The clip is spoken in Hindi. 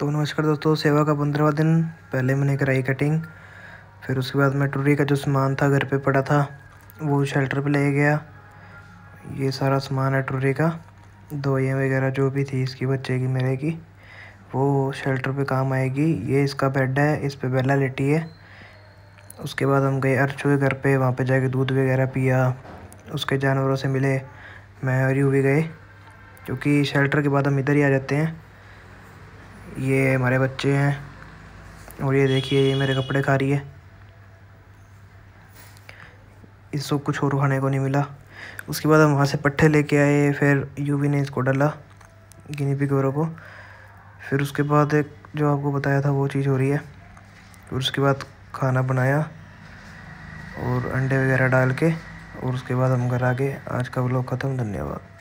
तो नमस्कार दोस्तों सेवा का पंद्रहवा दिन पहले मैंने कराई कटिंग फिर उसके बाद मैं टूरी का जो सामान था घर पे पड़ा था वो शेल्टर पे ले गया ये सारा सामान है टूरी का दवाइयाँ वगैरह जो भी थी इसकी बच्चे की मेरे की वो शेल्टर पे काम आएगी ये इसका बेड है इस पर बेला लेटी है उसके बाद हम गए अर्चू के घर पर वहाँ पर जाके दूध वगैरह पिया उसके जानवरों से मिले मैं और यू भी गए क्योंकि शेल्टर के बाद हम इधर ही आ जाते हैं ये हमारे बच्चे हैं और ये देखिए ये मेरे कपड़े खा रही है इसको कुछ और खाने को नहीं मिला उसके बाद हम वहाँ से पट्ठे लेके आए फिर यूवी ने इसको डाला गिनी पिगोरों को फिर उसके बाद एक जो आपको बताया था वो चीज़ हो रही है फिर उसके बाद खाना बनाया और अंडे वगैरह डाल के और उसके बाद हम घर आ गए आज का ब्लॉग ख़त्म धन्यवाद